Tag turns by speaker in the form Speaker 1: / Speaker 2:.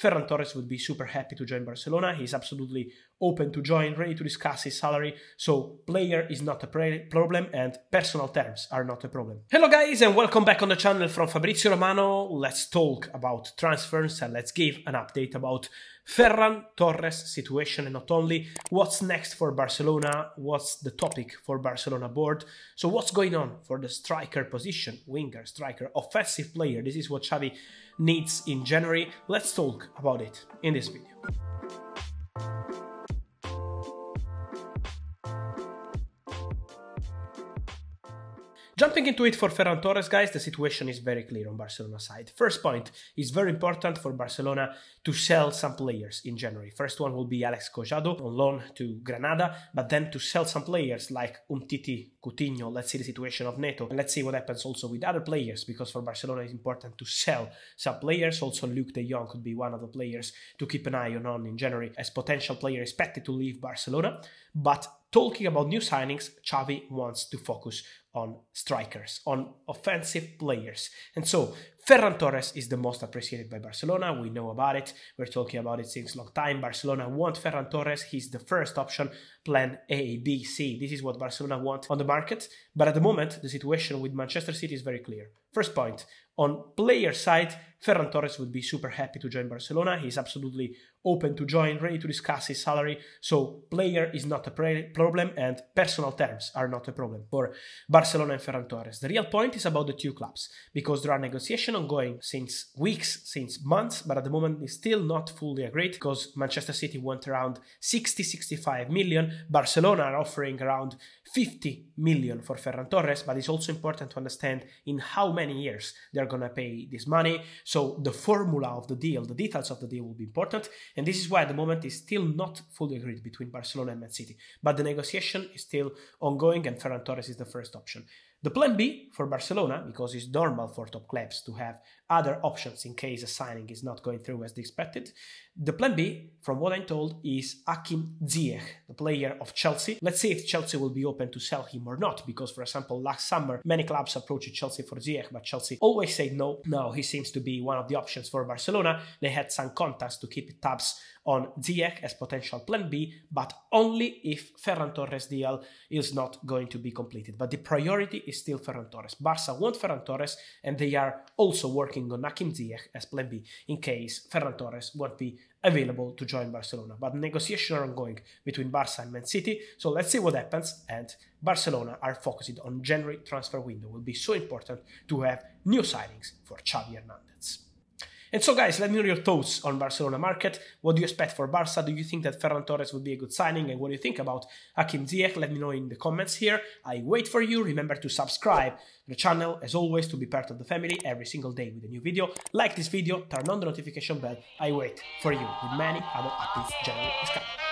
Speaker 1: Ferran Torres would be super happy to join Barcelona. He's absolutely open to join, ready to discuss his salary. So, player is not a problem, and personal terms are not a problem. Hello, guys, and welcome back on the channel from Fabrizio Romano. Let's talk about transfers and let's give an update about Ferran Torres' situation and not only what's next for Barcelona, what's the topic for Barcelona board. So, what's going on for the striker position, winger, striker, offensive player? This is what Xavi needs in January. Let's talk about it in this video. Jumping into it for Ferran Torres, guys, the situation is very clear on Barcelona's side. First point, is very important for Barcelona to sell some players in January. First one will be Alex Cojado on loan to Granada, but then to sell some players like Umtiti, Coutinho, let's see the situation of Neto, and let's see what happens also with other players, because for Barcelona it's important to sell some players. Also, Luke de Jong could be one of the players to keep an eye on in January as potential player expected to leave Barcelona. But talking about new signings, Xavi wants to focus on strikers, on offensive players. And so Ferran Torres is the most appreciated by Barcelona. We know about it. We're talking about it since long time. Barcelona want Ferran Torres. He's the first option, plan A, B, C. This is what Barcelona want on the market. But at the moment, the situation with Manchester City is very clear. First point, on player side, Ferran Torres would be super happy to join Barcelona. He's absolutely open to join, ready to discuss his salary. So player is not a problem and personal terms are not a problem for Barcelona and Ferran Torres. The real point is about the two clubs because there are negotiations ongoing since weeks, since months, but at the moment it's still not fully agreed because Manchester City want around 60 65 million. Barcelona are offering around 50 million for Ferran Torres, but it's also important to understand in how many years they're going to pay this money. So the formula of the deal, the details of the deal will be important. And this is why at the moment it's still not fully agreed between Barcelona and Man City. But the negotiation is still ongoing, and Ferran Torres is the first option. The plan B for Barcelona, because it's normal for top clubs to have other options in case a signing is not going through as expected, the plan B, from what I'm told, is Akim Ziyech, the player of Chelsea. Let's see if Chelsea will be open to sell him or not, because, for example, last summer many clubs approached Chelsea for Ziyech, but Chelsea always said no. Now he seems to be one of the options for Barcelona. They had some contacts to keep tabs on Ziyech as potential plan B, but only if Ferran Torres deal is not going to be completed. But the priority is still Ferran Torres. Barca want Ferran Torres, and they are also working on Hakim Ziyech as plan B in case Ferran Torres won't be available to join Barcelona. But negotiations are ongoing between Barca and Man City, so let's see what happens. And Barcelona are focused on January transfer window. It will be so important to have new signings for Xavi Hernandez. And so, guys, let me know your thoughts on Barcelona market. What do you expect for Barca? Do you think that Ferran Torres would be a good signing? And what do you think about Hakim Ziyech? Let me know in the comments here. I wait for you. Remember to subscribe the channel, as always, to be part of the family every single day with a new video. Like this video, turn on the notification bell. I wait for you with many other updates. Generally,